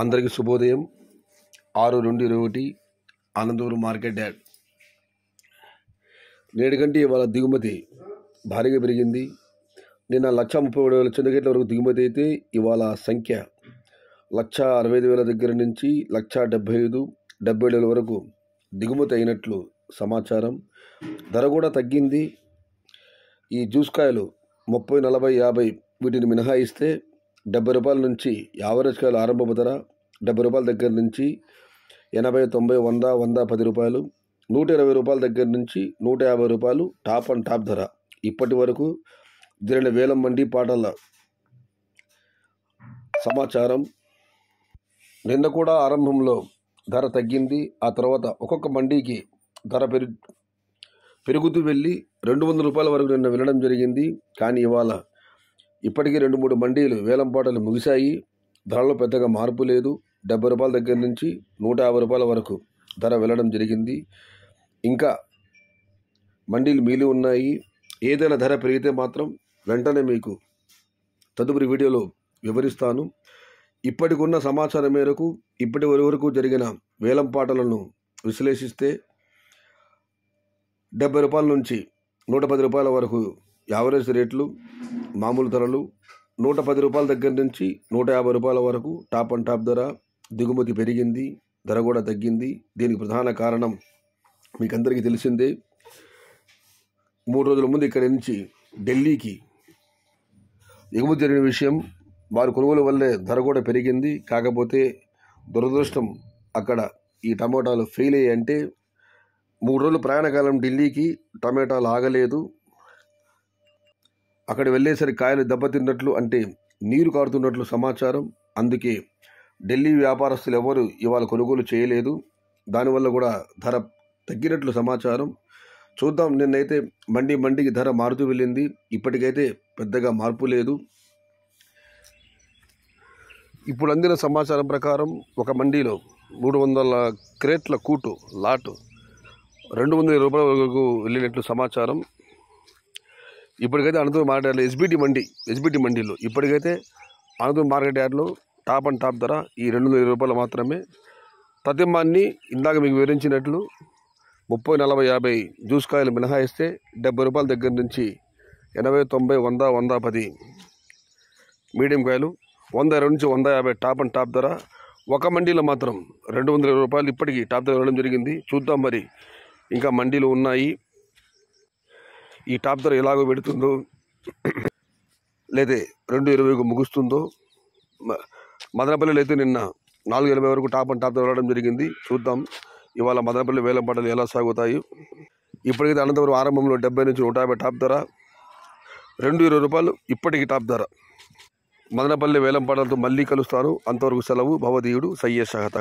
అందరికీ శుభోదయం ఆరు రెండు ఇరవై ఒకటి అనంతపురం మార్కెట్ యాడ్ నేడు కంటే ఇవాళ దిగుమతి భారీగా పెరిగింది నిన్న లక్ష ముప్పై ఏడు వేల చెందుగేట్ల వరకు దిగుమతి అయితే ఇవాళ సంఖ్య లక్ష అరవై ఐదు వేల దగ్గర నుంచి లక్ష డెబ్బై ఐదు డెబ్బై ఏడు వేల వరకు దిగుమతి అయినట్లు సమాచారం ధర కూడా తగ్గింది ఈ జ్యూస్ కాయలు ముప్పై నలభై యాభై వీటిని మినహాయిస్తే డెబ్బై రూపాయల నుంచి యావరేజ్ కాయలు ఆరంభపు ధర డెబ్బై రూపాయల దగ్గర నుంచి ఎనభై తొంభై వంద వంద పది రూపాయలు నూట ఇరవై రూపాయల దగ్గర నుంచి నూట యాభై రూపాయలు టాప్ అండ్ టాప్ ధర ఇప్పటి వరకు జరిగిన వేలం మండి పాటల సమాచారం నిన్న కూడా ఆరంభంలో ధర తగ్గింది ఆ తర్వాత ఒక్కొక్క మండీకి ధర పెరుగు పెరుగుతూ వెళ్ళి రెండు వందల రూపాయల వరకు నిన్న వెళ్ళడం జరిగింది కానీ ఇవాళ ఇప్పటికీ రెండు మూడు మండీలు వేలం పాటలు ముగిశాయి ధరలో పెద్దగా మార్పు లేదు డెబ్బై రూపాయల దగ్గర నుంచి నూట యాభై రూపాయల వరకు ధర వెళ్ళడం జరిగింది ఇంకా మండీలు మీలు ఉన్నాయి ఏదైనా ధర పెరిగితే మాత్రం వెంటనే మీకు తదుపరి వీడియోలో వివరిస్తాను ఇప్పటికున్న సమాచారం మేరకు ఇప్పటి వరకు జరిగిన వేలం పాటలను విశ్లేషిస్తే డెబ్బై రూపాయల నుంచి నూట పది రూపాయల వరకు యావరేజ్ రేట్లు మామూలు ధరలు నూట పది రూపాయల దగ్గర నుంచి నూట యాభై రూపాయల వరకు టాప్ అండ్ టాప్ ధర దిగుమతి పెరిగింది ధర కూడా తగ్గింది దీనికి ప్రధాన కారణం మీకు అందరికీ తెలిసిందే మూడు రోజుల ముందు ఇక్కడి నుంచి ఢిల్లీకి ఎగుమతి జరిగిన విషయం వారి కొనుగోలు వల్లే ధర కూడా పెరిగింది కాకపోతే దురదృష్టం అక్కడ ఈ టమోటాలు ఫెయిల్ అయ్యాయి అంటే మూడు రోజులు ప్రయాణకాలం ఢిల్లీకి టమాటాలు ఆగలేదు అక్కడ వెళ్ళేసరికి కాయలు దెబ్బతిన్నట్లు అంటే నీరు కారుతున్నట్లు సమాచారం అందుకే ఢిల్లీ వ్యాపారస్తులు ఎవరు ఇవాళ కొనుగోలు చేయలేదు దానివల్ల కూడా ధర తగ్గినట్లు సమాచారం చూద్దాం నిన్నైతే మండి మండికి ధర మారుతూ వెళ్ళింది ఇప్పటికైతే పెద్దగా మార్పు లేదు ఇప్పుడు అందిన సమాచారం ప్రకారం ఒక మండీలో మూడు వందల క్రేట్ల కూటు లాటు రెండు వందల రూపాయల వరకు వెళ్ళినట్లు సమాచారం ఇప్పటికైతే అనంతపురం మార్కెట్ యార్డ్లో ఎస్బీటీ మండి ఎస్బీటీ మండీలో ఇప్పటికైతే అనంతపురం మార్కెట్ యార్డ్లో టాప్ అండ్ టాప్ ధర ఈ రెండు వందల ఇరవై రూపాయలు మాత్రమే ప్రతిమాన్ని ఇందాక మీకు వివరించినట్లు ముప్పై నలభై యాభై జ్యూస్ కాయలు మినహాయిస్తే డెబ్బై రూపాయల దగ్గర నుంచి ఎనభై తొంభై వంద వంద పది మీడియం కాయలు వంద ఇరవై నుంచి వంద యాభై టాప్ అండ్ టాప్ ధర ఒక మండీలో మాత్రం రెండు వందల ఇరవై రూపాయలు ఇప్పటికీ టాప్ ధర ఇవ్వడం జరిగింది చూద్దాం మరి ఇంకా మండీలు ఉన్నాయి ఈ టాప్ ధర ఎలాగో పెడుతుందో లేదా రెండు ఇరవైకు ముగుస్తుందో మదనపల్లిలో అయితే నిన్న నాలుగు ఇరవై వరకు టాప్ అండ్ టాప్ వెళ్ళడం జరిగింది చూద్దాం ఇవాళ మదనపల్లి వేలం పాటలు ఎలా సాగుతాయి ఇప్పటికైతే అనంతపురం ఆరంభంలో డెబ్బై నుంచి నూట యాభై టాప్ ధర రెండు ఇరవై రూపాయలు ఇప్పటికీ టాప్ ధర మదనపల్లి వేలం మళ్ళీ కలుస్తారు అంతవరకు సెలవు భవదీయుడు సయ్యే సహత